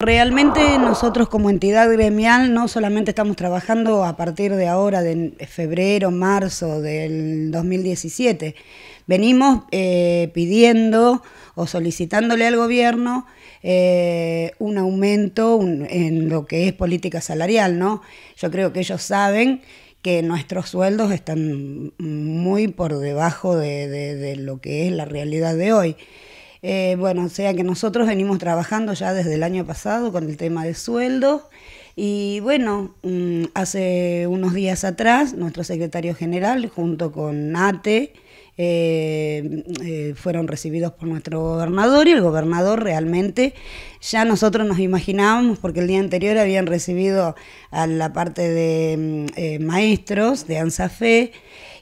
Realmente nosotros como entidad gremial no solamente estamos trabajando a partir de ahora, de febrero, marzo del 2017, venimos eh, pidiendo o solicitándole al gobierno eh, un aumento en lo que es política salarial, ¿no? Yo creo que ellos saben que nuestros sueldos están muy por debajo de lo que es la realidad de hoy. Eh, bueno, o sea que nosotros venimos trabajando ya desde el año pasado con el tema de sueldo Y bueno, mm, hace unos días atrás, nuestro secretario general, junto con NATE, eh, eh, fueron recibidos por nuestro gobernador y el gobernador realmente ya nosotros nos imaginábamos, porque el día anterior habían recibido a la parte de mm, maestros de ANSAFE Fe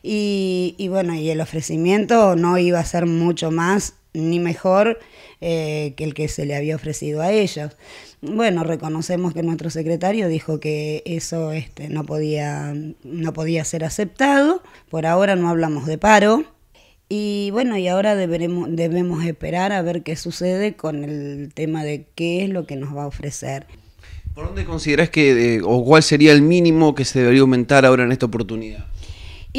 y bueno, y el ofrecimiento no iba a ser mucho más ni mejor eh, que el que se le había ofrecido a ellos. Bueno, reconocemos que nuestro secretario dijo que eso este, no, podía, no podía ser aceptado, por ahora no hablamos de paro. Y bueno, y ahora debemos esperar a ver qué sucede con el tema de qué es lo que nos va a ofrecer. ¿Por dónde consideras que, eh, o cuál sería el mínimo que se debería aumentar ahora en esta oportunidad?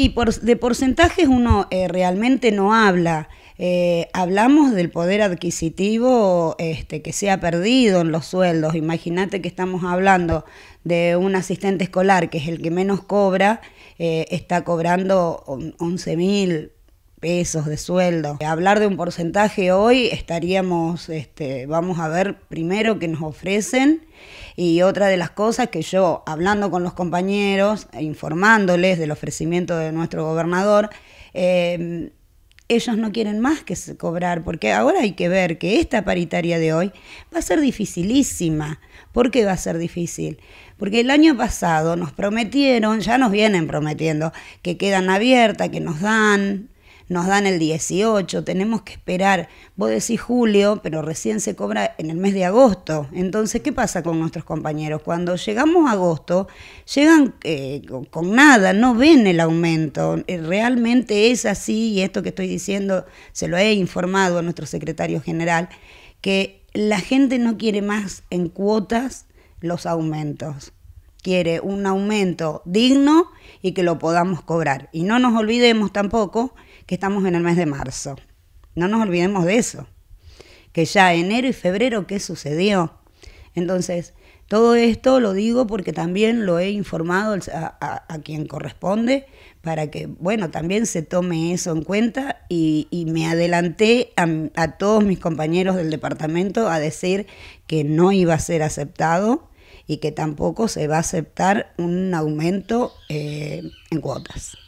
Y de porcentajes uno eh, realmente no habla. Eh, hablamos del poder adquisitivo este, que se ha perdido en los sueldos. Imagínate que estamos hablando de un asistente escolar, que es el que menos cobra, eh, está cobrando 11 mil pesos de sueldo. Hablar de un porcentaje hoy estaríamos, este, vamos a ver primero qué nos ofrecen y otra de las cosas que yo, hablando con los compañeros, e informándoles del ofrecimiento de nuestro gobernador, em, ellos no quieren más que cobrar, porque ahora hay que ver que esta paritaria de hoy va a ser dificilísima. ¿Por qué va a ser difícil? Porque el año pasado nos prometieron, ya nos vienen prometiendo, que quedan abiertas, que nos dan, nos dan el 18, tenemos que esperar. Vos decís julio, pero recién se cobra en el mes de agosto. Entonces, ¿qué pasa con nuestros compañeros? Cuando llegamos a agosto, llegan eh, con nada, no ven el aumento. Eh, realmente es así, y esto que estoy diciendo se lo he informado a nuestro secretario general, que la gente no quiere más en cuotas los aumentos quiere un aumento digno y que lo podamos cobrar. Y no nos olvidemos tampoco que estamos en el mes de marzo. No nos olvidemos de eso. Que ya enero y febrero, ¿qué sucedió? Entonces, todo esto lo digo porque también lo he informado a, quien corresponde para que, bueno, también se tome eso en cuenta y, me adelanté a todos mis compañeros del departamento a decir que no iba a ser aceptado y que tampoco se va a aceptar un aumento eh, en cuotas.